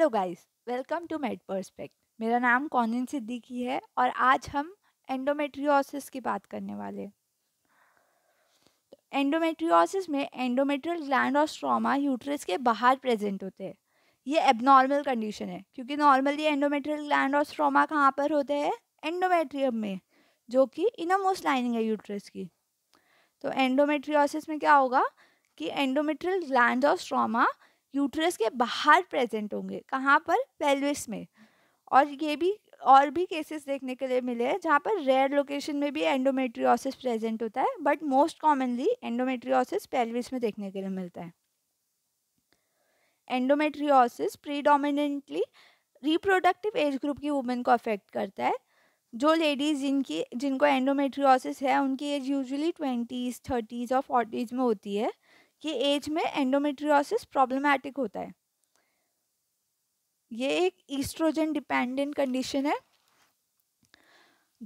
hello guys welcome to Med Perspect मेरा नाम कौनिन सिद्दीकी है और आज हम एंडोमेट्रियोसिस की बात करने वाले एंडोमेट्रियोसिस में एंडोमेट्रियल ग्लैंड और स्ट्रोमा यूट्रस के बाहर प्रेजेंट होते हैं ये एबनॉर्मल कंडीशन है क्योंकि नॉर्मली एंडोमेट्रियल ग्लैंड और स्ट्रोमा कहाँ पर होते हैं एंडोमेट्रियम में जो कि इनमोस्ट लाइनिंग है यूट्रस की तो एंडोमेट्रियोसिस में क्या होगा कि एंडोमेट्रियल ग्लैंड और स्ट्रोमा यूट्रस के बाहर प्रेजेंट होंगे कहाँ पर पेल्विस में और ये भी और भी केसेस देखने के लिए मिले हैं जहाँ पर रेयर लोकेशन में भी एंडोमेट्रियोसिस प्रेजेंट होता है but most commonly endometriosis pelvis में देखने के लिए मिलता है endometriosis predominantly reproductive age group की वुमेन को अफेक्ट करता है जो लेडीज़ जिनकी जिनको एंडोमेट्रियोसिस है उनकी एज यूजुअली ट्वेंटीज़ थर्टीज़ और फोर्टीज़ में होती है कि एज में एंडोमेट्रियोसिस प्रॉब्लमैटिक होता है ये एक ईस्ट्रोजन डिपेंडेंट कंडीशन है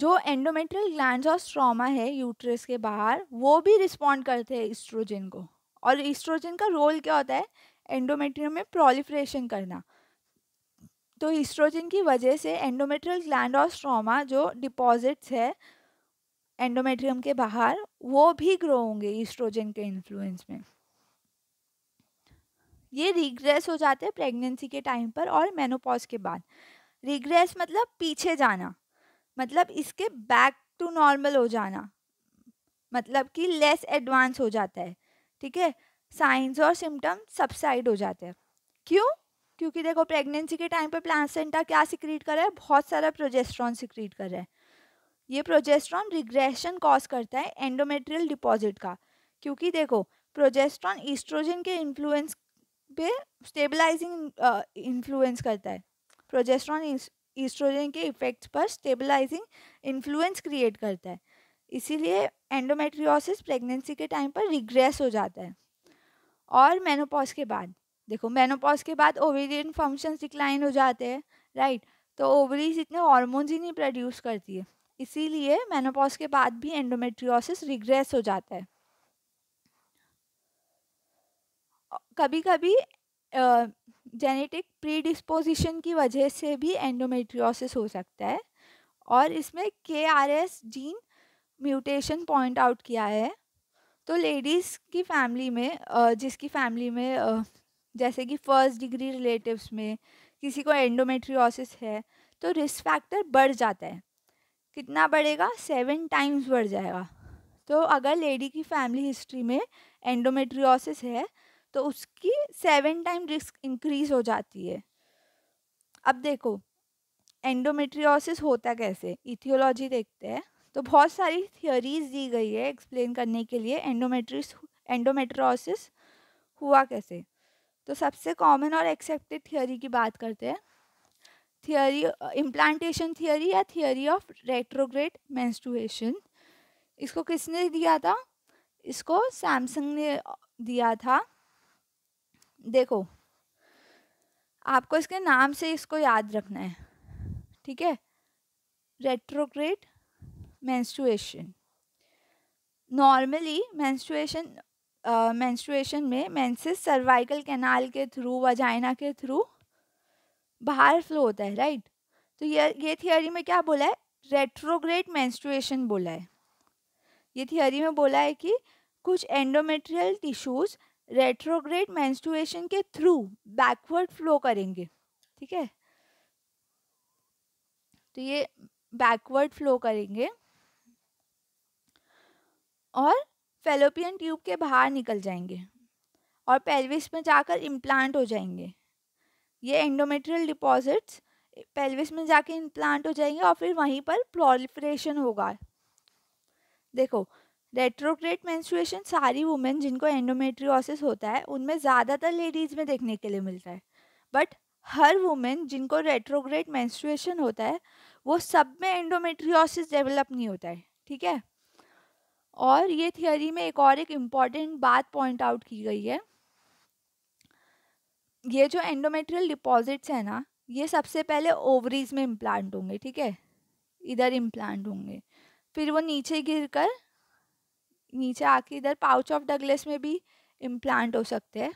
जो एंडोमेट्रियल ग्लैंड और स्ट्रोमा है यूट्रस के बाहर वो भी रिस्पॉन्ड करते हैं ईस्ट्रोजन को और ईस्ट्रोजन का रोल क्या होता है एंडोमेट्रियम में प्रोलिफ्रेशन करना तो ईस्ट्रोजन की वजह से एंडोमेट्रियल ग्लैंड और स्ट्रोमा जो डिपॉजिट्स है एंडोमेट्रियम के बाहर वो भी ग्रो होंगे ईस्ट्रोजन के इन्फ्लुएंस में ये रिग्रेस हो जाते हैं प्रेगनेंसी के टाइम पर और मेनोपॉज के बाद रिग्रेस मतलब पीछे जाना मतलब इसके बैक टू नॉर्मल हो जाना मतलब कि लेस एडवांस हो जाता है ठीक है साइंस और सिम्टम सबसाइड हो जाते हैं क्यों क्योंकि देखो प्रेगनेंसी के टाइम पर प्लासेंटा क्या सिक्रीट कर रहा है बहुत सारा प्रोजेस्ट्रॉन सिक्रीट कर रहा है ये प्रोजेस्ट्रॉन रिग्रेशन कॉज करता है एंडोमेट्रियल डिपॉजिट का क्योंकि देखो प्रोजेस्ट्रॉन ईस्ट्रोजन के इन्फ्लुएंस पे स्टेबलाइजिंग इन्फ्लुएंस uh, करता है प्रोजेस्ट्रॉन ईस्ट्रोजन के इफेक्ट्स पर स्टेबलाइजिंग इन्फ्लुएंस क्रिएट करता है इसीलिए एंडोमेट्रियोसिस प्रेगनेंसी के टाइम पर रिग्रेस हो जाता है और मेनोपॉज के बाद देखो मेनोपॉज के बाद ओवेरियन फंक्शंस डिक्लाइन हो जाते हैं राइट तो ओवरीज इतने हॉर्मोन्स ही नहीं प्रोड्यूस करती है इसीलिए मेनोपॉज के बाद भी एंडोमेट्रियोसिस रिग्रेस हो जाता है कभी कभी जेनेटिक प्रीडिस्पोजिशन की वजह से भी एंडोमेट्रियोसिस हो सकता है और इसमें K R S gene mutation point out किया है तो लेडीज़ की फैमिली में जिसकी फैमिली में जैसे कि फर्स्ट डिग्री रिलेटिव्स में किसी को एंडोमेट्रियोसिस है तो रिस्क फैक्टर बढ़ जाता है कितना बढ़ेगा सेवन टाइम्स बढ़ जाएगा तो अगर लेडी की फैमिली हिस्ट्री में एंडोमेट्रियोसिस है तो उसकी सेवन टाइम रिस्क इंक्रीज हो जाती है अब देखो एंडोमेट्रियोसिस होता कैसे इथियोलॉजी देखते हैं तो बहुत सारी थियोरीज दी गई है एक्सप्लेन करने के लिए एंडोमेट्रिस एंडोमेट्रोसिस हुआ कैसे तो सबसे कॉमन और एक्सेप्टेड थियोरी की बात करते हैं थियोरी इम्प्लांटेशन थियोरी या थियोरी ऑफ रेट्रोग्रेड मैंस्टुएशन इसको किसने दिया था इसको सैमसंग ने दिया था देखो आपको इसके नाम से इसको याद रखना है ठीक है retrograde menstruation normally menstruation menstruation में मैंसिस सर्वाइकल कैनाल के थ्रू वजाइना के थ्रू बाहर फ्लो होता है राइट तो ये ये थियोरी में क्या बोला है रेट्रोग्रेड मैंस्ट्रुएशन बोला है ये थियोरी में बोला है कि कुछ एंडोमेट्रियल टिश्यूज़ रेट्रोग्रेड मैंस्टुएशन के थ्रू बैकवर्ड फ्लो करेंगे ठीक है तो ये बैकवर्ड फ्लो करेंगे और फेलोपियन ट्यूब के बाहर निकल जाएंगे और पेल्विस में जाकर इम्प्लांट हो जाएंगे ये एंडोमेट्रियल डिपॉजिट्स पेल्विस में जाकर इम्प्लांट हो जाएंगे और फिर वहीं पर प्रोलिफ्रेशन होगा देखो रेट्रोग्रेड मेंस्ट्रुएशन सारी वुमेन जिनको एंडोमेट्रियोसिस होता है उनमें ज़्यादातर लेडीज़ में देखने के लिए मिलता है बट हर वुमेन जिनको रेट्रोग्रेड मेंस्ट्रुएशन होता है वो सब में एंडोमेट्रियोसिस डेवलप नहीं होता है ठीक है और ये थियोरी में एक और एक इम्पॉर्टेंट बात पॉइंट आउट की गई है ये जो एंडोमेट्रियल डिपॉजिट्स हैं ना ये सबसे पहले ओवरीज में इम्प्लांट होंगे ठीक है इधर इम्प्लांट होंगे फिर वो नीचे गिर कर नीचे आके इधर पाउच ऑफ डगलेस में भी इम्प्लांट हो सकते हैं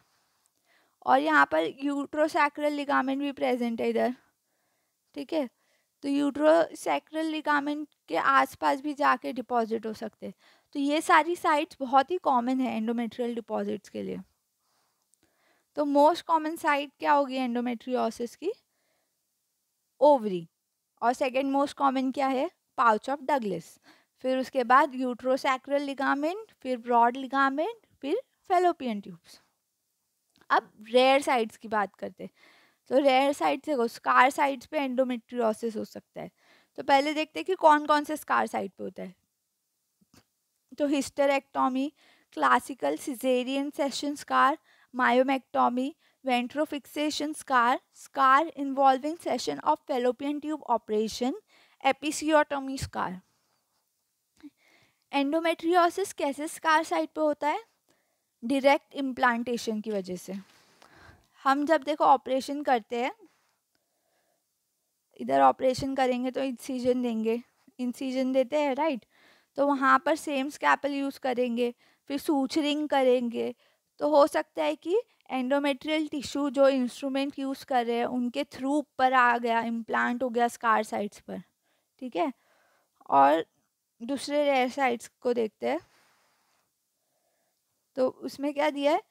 और यहाँ पर यूट्रोसैक्रल लिगामेंट भी प्रेजेंट है इधर ठीक है तो यूट्रोसैक्रल लिगामेंट के आसपास भी जाके डिपॉजिट हो सकते हैं तो ये सारी साइट्स बहुत ही कॉमन है एंडोमेट्रियल डिपॉजिट्स के लिए तो मोस्ट कॉमन साइट क्या होगी एंडोमेट्रियोसिस की ओवरी और सेकेंड मोस्ट कॉमन क्या है पाउच ऑफ डगलिस फिर उसके बाद यूट्रोसैक्रल लिगामेंट फिर ब्रॉड लिगामेंट फिर फेलोपियन ट्यूब्स अब रेयर साइड्स की बात करते हैं तो रेयर साइड्स देखो स्कार साइड्स पे एंडोमेट्रियोसिस हो सकता है तो पहले देखते हैं कि कौन कौन से स्कार साइड पे होता है तो hysterectomy classical caesarean section scar myomectomy ventrofixation scar scar involving section of fallopian tube operation episiotomy scar endometriosis कैसे स्कार साइट पे होता है डायरेक्ट इम्प्लांटेशन की वजह से हम जब देखो ऑपरेशन करते हैं इधर ऑपरेशन करेंगे तो इंसीजन देंगे इंसीजन देते हैं राइट तो वहाँ पर सेम स्कैपल यूज़ करेंगे फिर सूचरिंग करेंगे तो हो सकता है कि एंडोमेट्रियल टिश्यू जो इंस्ट्रूमेंट यूज़ कर रहे हैं उनके थ्रू पर आ गया इम्प्लांट हो गया स्कार साइट्स पर ठीक है और दूसरे रेयर साइट्स को देखते हैं तो उसमें क्या दिया है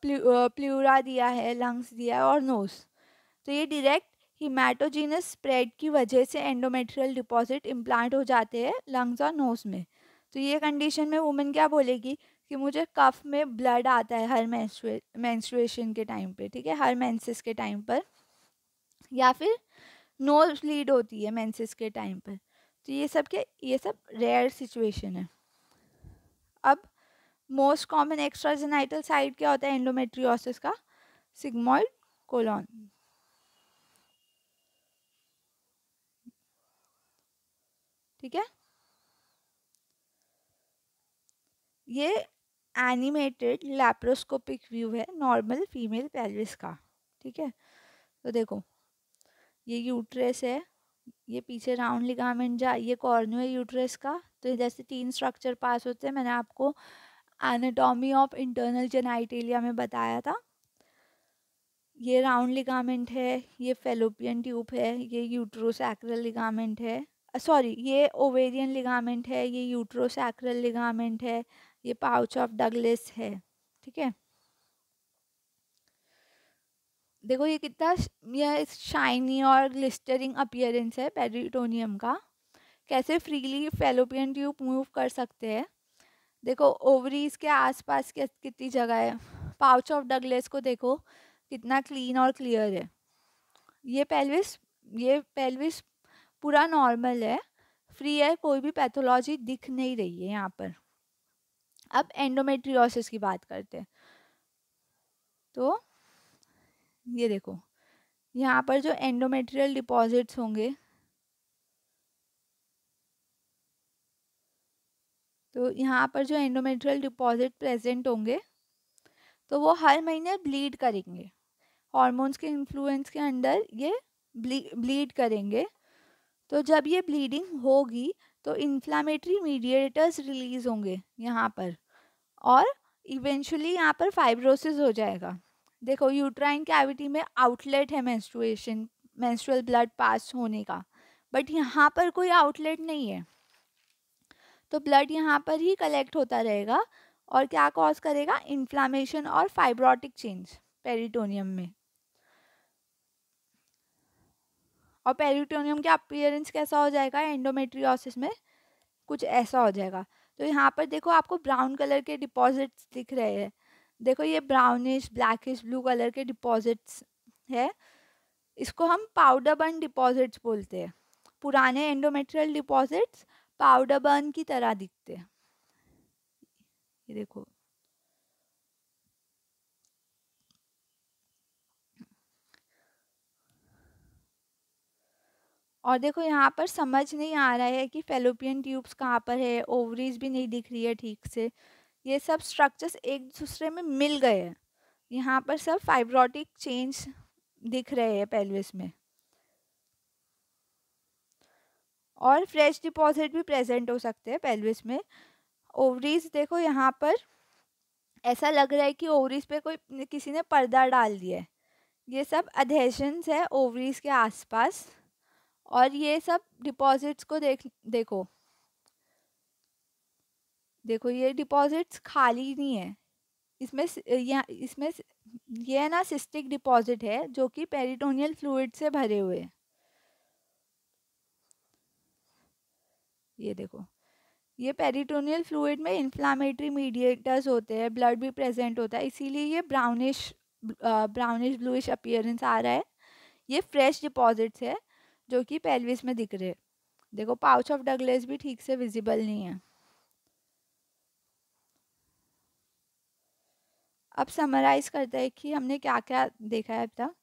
प्लूरा दिया है लंग्स दिया है और नोस तो ये डायरेक्ट हिमाटोजीनस स्प्रेड की वजह से एंडोमेट्रियल डिपॉजिट इम्प्लांट हो जाते हैं लंग्स और नोस में तो ये कंडीशन में वुमेन क्या बोलेगी कि मुझे कफ में ब्लड आता है हर मैंस्ट्रुएशन के टाइम पे ठीक है हर मैंसिस के टाइम पर या फिर नोज लीड होती है मेंसेस के टाइम पर तो ये सब क्या ये सब रेयर सिचुएशन है अब most common extragenital side क्या होता है एंडोमेट्रियोसिस का सिग्मोइड कोलॉन ठीक है ये एनिमेटेड लैप्रोस्कोपिक व्यू है नॉर्मल फीमेल पेल्विस का ठीक है तो देखो ये यूट्रेस है ये पीछे राउंड लिगामेंट जा ये कॉर्न्यू है यूट्रेस का तो जैसे तीन स्ट्रक्चर पास होते हैं मैंने आपको एनाटॉमी ऑफ इंटरनल जेनाइटेलिया में बताया था ये राउंड लिगामेंट है ये फेलोपियन ट्यूब है ये यूट्रोसैक्रल लिगामेंट है सॉरी ये ओवेरियन लिगामेंट है ये यूट्रोसैक्रल लिगामेंट है ये पाउच ऑफ डगलेस है ठीक है देखो ये कितना यह शाइनी और ग्लिस्टरिंग अपियरेंस है पेरिटोनियम का कैसे फ्रीली फेलोपियन ट्यूब मूव कर सकते हैं देखो ओवरीज के आसपास पास कितनी जगह है पाउच ऑफ डगलेस को देखो कितना क्लीन और क्लियर है ये पेल्विस ये पेल्विस पूरा नॉर्मल है फ्री है कोई भी पैथोलॉजी दिख नहीं रही है यहाँ पर अब एंडोमेट्रियोसिस की बात करते हैं तो ये देखो यहाँ पर जो एंडोमेट्रियल डिपॉजिट्स होंगे तो यहाँ पर जो एंडोमेट्रियल डिपॉजिट प्रेजेंट होंगे तो वो हर महीने ब्लीड करेंगे हॉर्मोन्स के इन्फ्लुएंस के अंडर ये ब्लीड करेंगे तो जब ये ब्लीडिंग होगी तो इन्फ्लामेटरी मीडिएटर्स रिलीज होंगे यहाँ पर और इवेंचुअली यहाँ पर फाइब्रोसिस हो जाएगा देखो यूट्राइन कैविटी में आउटलेट है मेंस्ट्रुएशन मेंस्ट्रुअल ब्लड पास होने का बट यहाँ पर कोई आउटलेट नहीं है तो ब्लड यहाँ पर ही कलेक्ट होता रहेगा और क्या कॉज करेगा इन्फ्लामेशन और फाइब्रोटिक चेंज पेरिटोनियम में और पेरिटोनियम का अपियरेंस कैसा हो जाएगा एंडोमेट्रियोसिस में कुछ ऐसा हो जाएगा तो यहाँ पर देखो आपको ब्राउन कलर के डिपॉजिट्स दिख रहे हैं देखो ये ब्राउनिश ब्लैकिश ब्लू कलर के डिपॉजिट्स है इसको हम पाउडर बर्न डिपॉजिट्स बोलते हैं पुराने एंडोमेट्रियल डिपॉजिट्स पाउडर बर्न की तरह दिखते हैं ये देखो और देखो यहाँ पर समझ नहीं आ रहा है कि फेलोपियन ट्यूब्स कहाँ पर है ओवरीज भी नहीं दिख रही है ठीक से ये सब स्ट्रक्चर्स एक दूसरे में मिल गए हैं यहाँ पर सब फाइब्रोटिक चेंज दिख रहे हैं पेल्विस में और फ्रेश डिपॉजिट भी प्रेजेंट हो सकते हैं पेल्विस में ओवरीज देखो यहाँ पर ऐसा लग रहा है कि ओवरीज पे कोई किसी ने पर्दा डाल दिया है ये सब अधेशंस है ओवरीज के आसपास और ये सब डिपॉजिट्स को देख देखो देखो ये डिपॉजिट्स खाली नहीं है इसमें यह इसमें ये है ना सिस्टिक डिपॉजिट है जो कि पेरिटोनियल फ्लूड से भरे हुए ये देखो ये पेरिटोनियल फ्लूड में इन्फ्लामेटरी मीडिएटर्स होते हैं ब्लड भी प्रेजेंट होता है इसीलिए ये ब्राउनिश ब्राउनिश ब्लूइश अपियरेंस आ रहा है ये फ्रेश डिपॉजिट्स है जो कि पेल्विस में दिख रहे हैं देखो पाउच ऑफ डगलेस भी ठीक से विजिबल नहीं है अब समराइज करते हैं कि हमने क्या क्या देखा है अब तक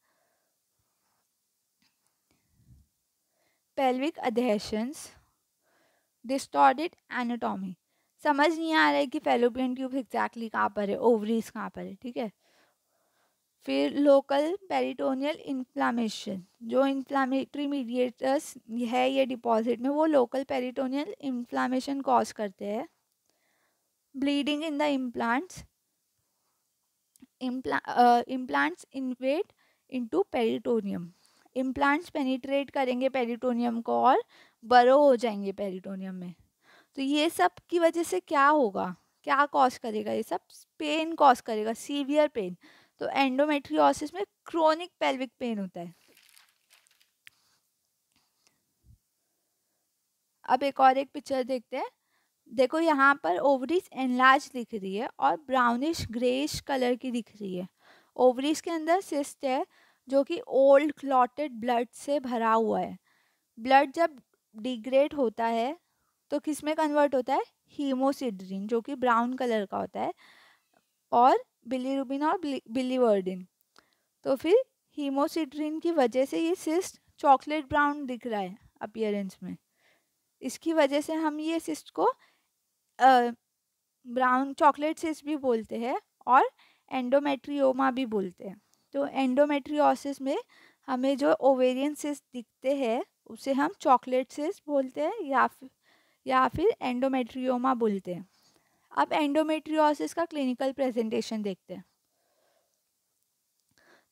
पेल्विक अधेशंस डिस्टॉर्डेड एनाटॉमी समझ नहीं आ रहा है कि फेलोपियन ट्यूब एग्जैक्टली कहाँ पर है ओवरीज कहाँ पर है ठीक है फिर लोकल पेरिटोनियल इन्फ्लामेशन जो इन्फ्लामेटरी मीडिएटर्स है ये डिपॉजिट में वो लोकल पेरिटोनियल इन्फ्लामेशन कॉज करते हैं bleeding in the implants implants invade implants peritoneum implants penetrate करेंगे पेरिटोनियम को और बरो हो जाएंगे पेरिटोनियम में तो ये सब की वजह से क्या होगा क्या कॉज करेगा ये सब पेन कॉज करेगा सीवियर पेन तो एंडोमेट्रियोसिस में क्रोनिक पेल्विक पेन होता है अब एक और एक पिक्चर देखते हैं देखो यहाँ पर ओवरीज एनलार्ज दिख रही है और ब्राउनिश ग्रेश कलर की दिख रही है ओवरीज के अंदर सिस्ट है जो कि ओल्ड क्लॉटेड ब्लड से भरा हुआ है ब्लड जब डिग्रेड होता है तो किस में कन्वर्ट होता है हीमोसिड्रीन जो कि ब्राउन कलर का होता है और बिलीरुबिन और बिलीवर्डिन तो फिर हीमोसिड्रीन की वजह से ये सिस्ट चॉकलेट ब्राउन दिख रहा है अपियरेंस में इसकी वजह से हम ये सिस्ट को ब्राउन चॉकलेट सिस भी बोलते हैं और एंडोमेट्रियोमा भी बोलते हैं तो एंडोमेट्रियोसिस में हमें जो ओवेरियन सिस दिखते हैं उसे हम चॉकलेट सिस बोलते हैं या फिर या फिर एंडोमेट्रियोमा बोलते हैं अब एंडोमेट्रियोसिस का क्लिनिकल प्रेजेंटेशन देखते हैं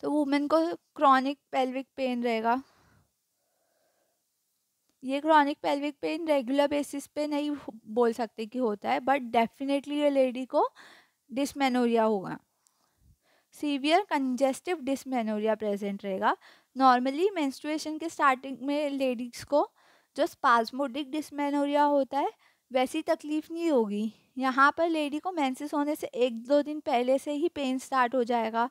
तो वुमेन को क्रॉनिक पेल्विक पेन रहेगा ये chronic pelvic pain regular basis पे नहीं बोल सकते कि होता है बट डेफिनेटली ये लेडी को डिसमेनोरिया होगा सीवियर कंजेस्टिव डिसमेनोरिया प्रेजेंट रहेगा नॉर्मली मेंस्ट्रुएशन के स्टार्टिंग में लेडीज़ को जो स्पाजमोडिक डिसमेनोरिया होता है वैसी तकलीफ़ नहीं होगी यहाँ पर लेडी को मेंसेस होने से एक दो दिन पहले से ही पेन स्टार्ट हो जाएगा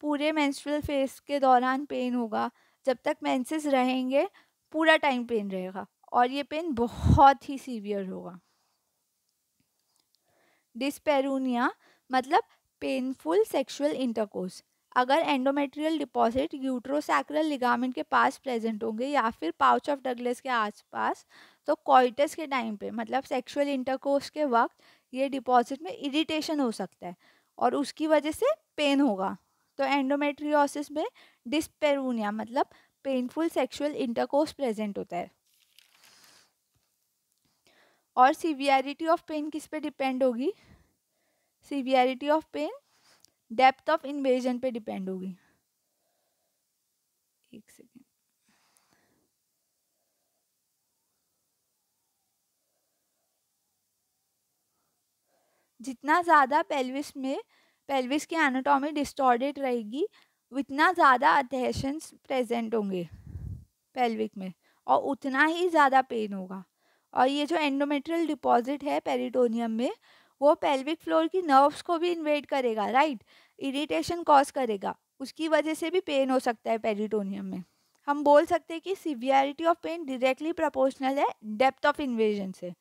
पूरे मेंस्ट्रुअल फेस के दौरान पेन होगा जब तक मेंसेस रहेंगे पूरा टाइम पेन रहेगा और ये पेन बहुत ही सीवियर होगा डिस्पेरूनिया मतलब पेनफुल सेक्सुअल इंटरकोर्स अगर एंडोमेट्रियल डिपॉजिट यूट्रोसैक्रल लिगामेंट के पास प्रेजेंट होंगे या फिर पाउच ऑफ डगलेस के आसपास तो कोइटस के टाइम पे मतलब सेक्सुअल इंटरकोर्स के वक्त ये डिपॉजिट में इरिटेशन हो सकता है और उसकी वजह से पेन होगा तो एंडोमेट्रियोसिस में डिस्पेरूनिया मतलब पेनफुल सेक्सुअल इंटरकोर्स प्रेजेंट होता है और सीवियरिटी ऑफ पेन किस पे डिपेंड होगी severity of pain depth of invasion पे डिपेंड होगी एक सेकेंड जितना ज़्यादा पेल्विस में पेल्विस की एनाटॉमी डिस्टॉर्डेड रहेगी उतना ज़्यादा अतहशंस प्रेजेंट होंगे पेल्विक में और उतना ही ज़्यादा पेन होगा और ये जो एंडोमेट्रियल डिपॉजिट है पेरिटोनियम में वो पेल्विक फ्लोर की नर्व्स को भी इन्वेट करेगा राइट इरिटेशन कॉज करेगा उसकी वजह से भी पेन हो सकता है पेरिटोनियम में हम बोल सकते हैं कि severity of pain directly proportional है डेप्थ ऑफ इन्वेजन से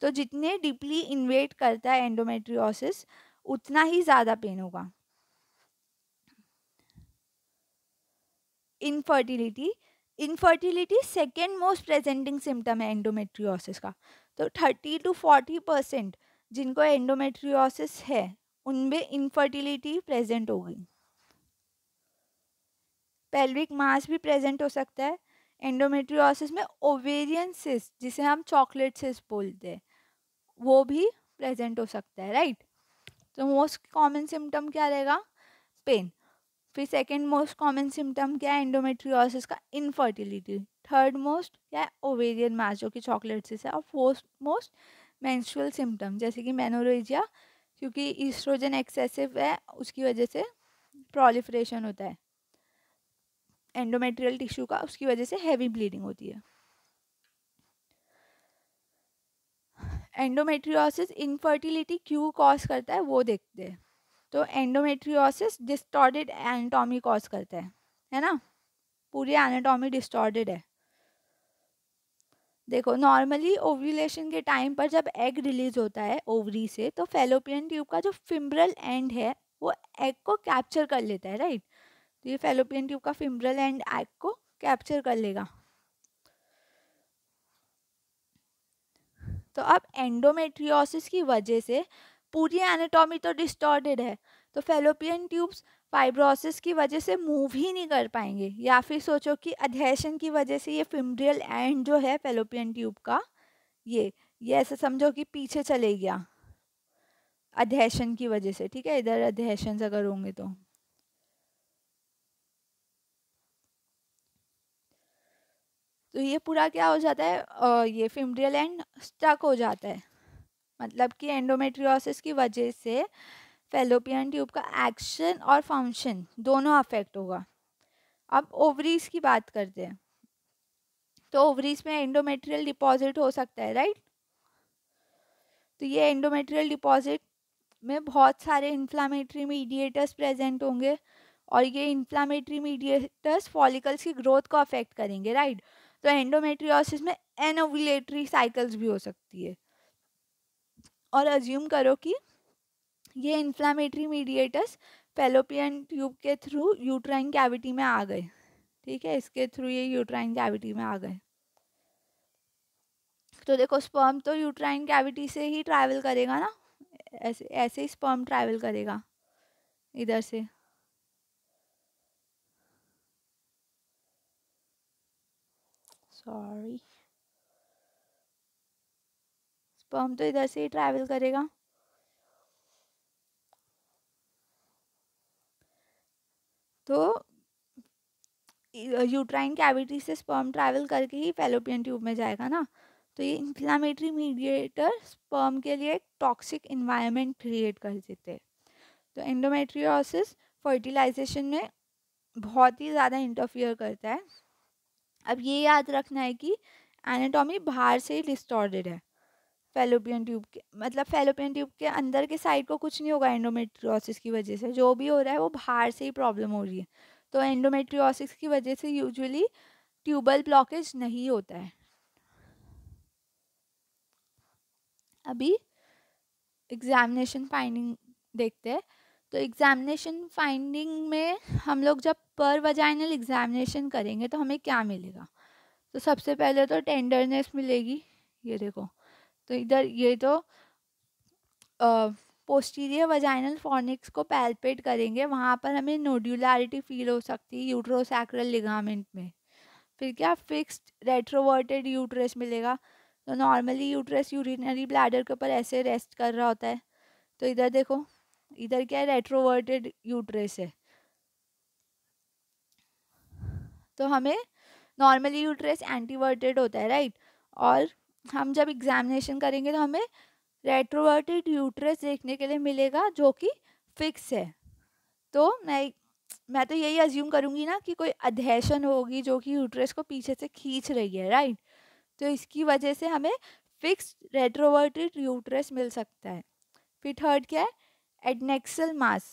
तो जितने डीपली इन्वेट करता है एंडोमेट्रियोसिस उतना ही ज़्यादा पेन होगा infertility infertility second most presenting symptom है एंडोमेट्रियोसिस का तो थर्टी टू फोर्टी परसेंट जिनको एंडोमेट्रियोसिस है उनमें इनफर्टिलिटी प्रेजेंट होगी पेल्विक मास भी प्रेजेंट हो सकता है एंडोमेट्रियोसिस में ओवेरियन सिस जिसे हम चॉकलेट सिस बोलते हैं वो भी प्रेजेंट हो सकता है राइट तो मोस्ट कॉमन सिम्टम क्या रहेगा पेन फिर सेकेंड मोस्ट कॉमन सिम्टम क्या है एंडोमेट्रियोसिस का इनफर्टिलिटी थर्ड मोस्ट क्या है ओवेरियन मैच जो कि चॉकलेट्सिस है और फोर्थ मोस्ट मैंशुअल सिम्टम जैसे कि मेनोरेजिया क्योंकि ईस्ट्रोजन एक्सेसिव है उसकी वजह से प्रोलिफ्रेशन होता है एंडोमेट्रियल टिश्यू का उसकी वजह से हैवी ब्लीडिंग होती है एंडोमेट्रियोसिस इनफर्टिलिटी क्यों कॉज करता है वो देखते हैं तो एंडोमेट्रियोसिस डिस्टॉर्डेड एनाटॉमी कॉज करता है है ना पूरी एनाटॉमी डिस्टॉर्डेड है देखो नॉर्मली ओव्यूलेशन के टाइम पर जब एग रिलीज होता है ओवरी से तो फेलोपियन ट्यूब का जो फिम्ब्रल एंड है वो एग को कैप्चर कर लेता है राइट तो ये फेलोपियन ट्यूब का फिम्ब्रल एंड एग को कैप्चर कर लेगा तो अब एंडोमेट्रियोसिस की वजह से पूरी एनाटॉमी तो डिस्टॉर्डेड है तो फेलोपियन ट्यूब्स फाइब्रोसिस की वजह से मूव ही नहीं कर पाएंगे या फिर सोचो कि अधेशन की वजह से ये फिमड्रियल एंड जो है फेलोपियन ट्यूब का ये ये ऐसा समझो कि पीछे चले गया अधेशन की वजह से ठीक है इधर अधेशन अगर होंगे तो तो ये पूरा क्या हो जाता है ये फिमड्रियल एंड स्टक हो जाता है मतलब कि एंडोमेट्रियोसिस की वजह से फेलोपियन ट्यूब का एक्शन और फंक्शन दोनों अफेक्ट होगा अब ओवरीज की बात करते हैं तो ओवरीज में एंडोमेट्रियल डिपॉजिट हो सकता है राइट तो ये एंडोमेट्रियल डिपॉजिट में बहुत सारे इन्फ्लामेटरी मीडिएटर्स प्रेजेंट होंगे और ये इन्फ्लामेटरी मीडिएटर्स फॉलिकल्स की ग्रोथ को अफेक्ट करेंगे राइट तो एंडोमेट्रियोसिस में एनोविलेटरी साइकिल्स भी हो सकती है और अज्यूम करो कि ये इन्फ्लामेटरी मीडिएटर्स फेलोपियन ट्यूब के थ्रू यूट्राइन कैविटी में आ गए ठीक है इसके थ्रू ये यूट्राइन कैविटी में आ गए तो देखो स्पर्म तो यूट्राइन कैविटी से ही ट्रैवल करेगा ना ऐसे ऐसे ही स्पर्म ट्रैवल करेगा इधर से सॉरी पम तो, तो इधर से ही ट्रैवल करेगा तो यूट्राइन कैविटी से स्पर्म ट्रैवल करके ही फेलोपियन ट्यूब में जाएगा ना तो ये इन्फ्लामेटरी मीडिएटर स्पर्म के लिए एक टॉक्सिक इन्वायरमेंट क्रिएट कर देते हैं तो एंडोमेट्रियोसिस फर्टिलाइजेशन में बहुत ही ज़्यादा इंटरफियर करता है अब ये याद रखना है कि एनाटॉमी बाहर से ही डिस्टॉर्डेड है फेलोपियन ट्यूब के मतलब फेलोपियन ट्यूब के अंदर के साइड को कुछ नहीं होगा एंडोमेट्रियोसिस की वजह से जो भी हो रहा है वो बाहर से ही प्रॉब्लम हो रही है तो एंडोमेट्रियोसिस की वजह से यूजुअली ट्यूबल ब्लॉकेज नहीं होता है अभी एग्जामिनेशन फाइंडिंग देखते हैं तो एग्जामिनेशन फाइंडिंग में हम लोग जब पर वजाइनल एग्जामिनेशन करेंगे तो हमें क्या मिलेगा तो सबसे पहले तो टेंडरनेस मिलेगी ये देखो तो इधर ये तो पोस्टीरियर वजाइनल फॉर्निक्स को पैल्पेट करेंगे वहाँ पर हमें नोड्यूलरिटी फील हो सकती है यूट्रोसैक्रल लिगामेंट में फिर क्या फिक्स्ड रेट्रोवर्टेड यूट्रस मिलेगा तो नॉर्मली यूट्रस यूरिनरी ब्लैडर के ऊपर ऐसे रेस्ट कर रहा होता है तो इधर देखो इधर क्या रेट्रोवर्टेड यूट्रस है तो हमें नॉर्मली यूट्रस एंटीवर्टेड होता है राइट और हम जब एग्जामिनेशन करेंगे तो हमें रेट्रोवर्टेड यूट्रस देखने के लिए मिलेगा जो कि फिक्स है तो मैं मैं तो यही अज्यूम करूँगी ना कि कोई अधेशन होगी जो कि यूट्रस को पीछे से खींच रही है राइट तो इसकी वजह से हमें फिक्स रेट्रोवर्टेड यूट्रस मिल सकता है फिर थर्ड क्या है एडनेक्सल मास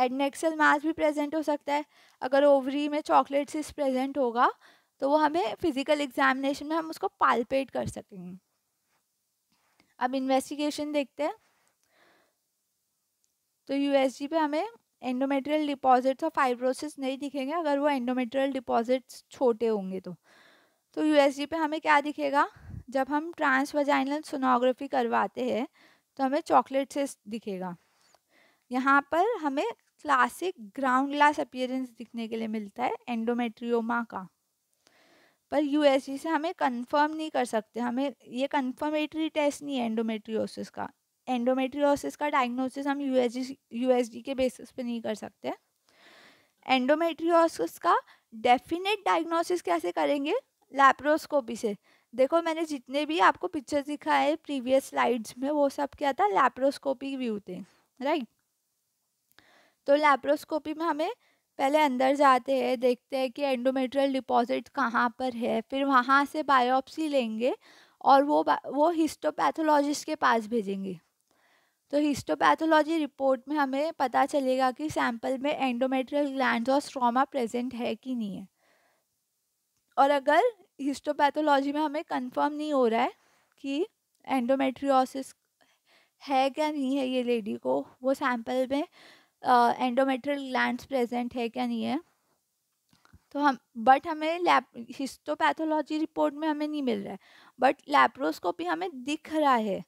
एडनेक्सल मास भी प्रेजेंट हो सकता है अगर ओवरी में चॉकलेट प्रेजेंट होगा तो वो हमें फिजिकल एग्जामिनेशन में हम उसको पालपेट कर सकेंगे अब इन्वेस्टिगेशन देखते हैं तो यूएसजी पे हमें एंडोमेट्रियल डिपॉजिट्स और फाइब्रोसिस नहीं दिखेंगे अगर वो एंडोमेट्रियल डिपॉजिट्स छोटे होंगे तो तो यूएसजी पे हमें क्या दिखेगा जब हम ट्रांसवजाइनल सोनोग्राफी करवाते हैं तो हमें चॉकलेट से दिखेगा यहाँ पर हमें क्लासिक ग्राउंड ग्लास अपियरेंस दिखने के लिए मिलता है एंडोमेट्रियोमा का पर यूएसजी से हमें कंफर्म नहीं कर सकते हमें ये कंफर्मेटरी टेस्ट नहीं है एंडोमेट्रियोसिस का एंडोमेट्रियोसिस का डायग्नोसिस हम यूएसजी यूएसजी के बेसिस पे नहीं कर सकते एंडोमेट्रियोसिस का डेफिनेट डायग्नोसिस कैसे करेंगे लैप्रोस्कोपी से देखो मैंने जितने भी आपको पिक्चर दिखाए प्रीवियस स्लाइड्स में वो सब क्या था लैप्रोस्कोपी व्यू थे राइट तो लैप्रोस्कोपी में हमें पहले अंदर जाते हैं देखते हैं कि एंडोमेट्रियल डिपॉजिट कहाँ पर है फिर वहाँ से बायोप्सी लेंगे और वो वो हिस्टोपैथोलॉजिस्ट के पास भेजेंगे तो हिस्टोपैथोलॉजी रिपोर्ट में हमें पता चलेगा कि सैंपल में एंडोमेट्रियल ग्लैंड और स्ट्रोमा प्रेजेंट है कि नहीं है और अगर हिस्टोपैथोलॉजी में हमें कंफर्म नहीं हो रहा है कि एंडोमेट्रियोसिस है क्या नहीं है ये लेडी को वो सैंपल में एंडोमेट्रियल ग्लैंड्स प्रेजेंट है क्या नहीं है तो हम बट हमें लैप हिस्टोपैथोलॉजी रिपोर्ट में हमें नहीं मिल रहा है बट लैप्रोस्कोपी हमें दिख रहा है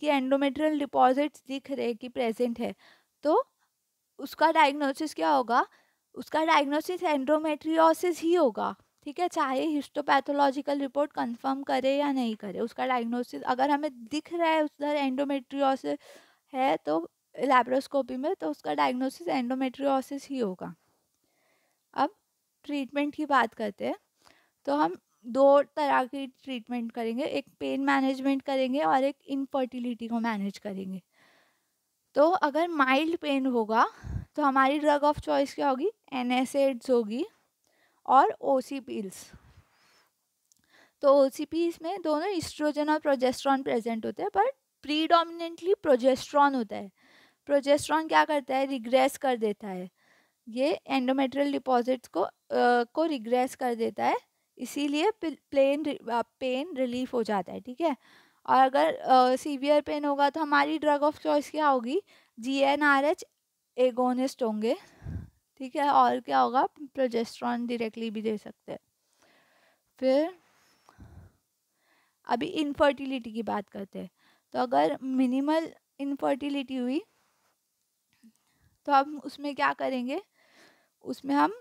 कि एंडोमेट्रियल डिपॉजिट्स दिख रहे कि प्रेजेंट है तो उसका डायग्नोसिस क्या होगा उसका डायग्नोसिस एंड्रोमेट्रियोसिस ही होगा ठीक है चाहे हिस्टोपैथोलॉजिकल रिपोर्ट कंफर्म करे या नहीं करे उसका डायग्नोसिस अगर हमें दिख रहा है उधर एंडोमेट्रियोसिस है तो लेप्रोस्कोपी में तो उसका डायग्नोसिस एंडोमेट्रियोसिस ही होगा अब ट्रीटमेंट की बात करते हैं तो हम दो तरह की ट्रीटमेंट करेंगे एक पेन मैनेजमेंट करेंगे और एक इनफर्टिलिटी को मैनेज करेंगे तो अगर माइल्ड पेन होगा तो हमारी ड्रग ऑफ चॉइस क्या होगी एन होगी और ओ पिल्स तो ओ में दोनों इस्ट्रोजन और प्रोजेस्ट्रॉन प्रेजेंट होते हैं पर प्रीडोमिनेंटली प्रोजेस्ट्रॉन होता है प्रोजेस्ट्रॉन क्या करता है रिग्रेस कर देता है ये एंडोमेट्रियल डिपॉजिट्स को आ, को रिग्रेस कर देता है इसीलिए प्लेन पेन रिलीफ हो जाता है ठीक है और अगर सीवियर पेन होगा तो हमारी ड्रग ऑफ चॉइस क्या होगी G N R H agonist होंगे ठीक है और क्या होगा प्रोजेस्ट्रॉन डायरेक्टली भी दे सकते हैं फिर अभी इनफर्टिलिटी की बात करते हैं तो अगर मिनिमल इनफर्टिलिटी हुई तो हम उसमें क्या करेंगे उसमें हम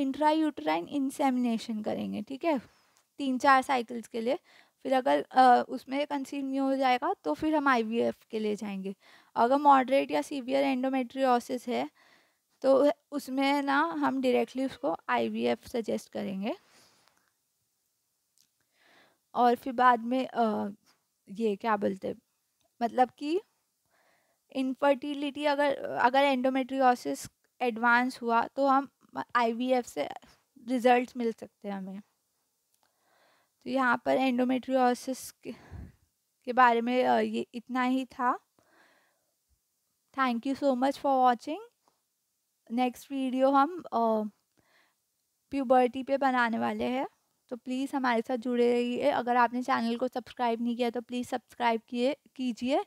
इंट्रा यूट्राइन इंसेमिनेशन करेंगे ठीक है तीन चार साइकिल्स के लिए फिर अगर आ, उसमें कंसीव नहीं हो जाएगा तो फिर हम आईवीएफ के लिए जाएंगे अगर मॉडरेट या सीवियर एंडोमेट्रियोसिस है तो उसमें ना हम डायरेक्टली उसको आईवीएफ सजेस्ट करेंगे और फिर बाद में आ, ये क्या बोलते मतलब कि इनफर्टिलिटी अगर अगर एंडोमेट्रियोसिस एडवांस हुआ तो हम आईवीएफ से रिजल्ट्स मिल सकते हैं हमें तो यहाँ पर एंडोमेट्रियोसिस के, के बारे में ये इतना ही था thank you so much for watching next video हम प्यूबर्टी पे बनाने वाले हैं तो प्लीज़ हमारे साथ जुड़े रहिए अगर आपने चैनल को सब्सक्राइब नहीं किया तो प्लीज़ सब्सक्राइब किए कीजिए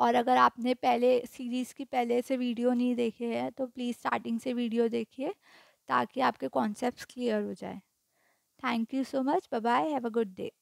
और अगर आपने पहले सीरीज़ की पहले से वीडियो नहीं देखे है तो प्लीज़ स्टार्टिंग से वीडियो देखिए ताकि आपके कॉन्सेप्ट क्लियर हो जाए thank you so much bye have a good day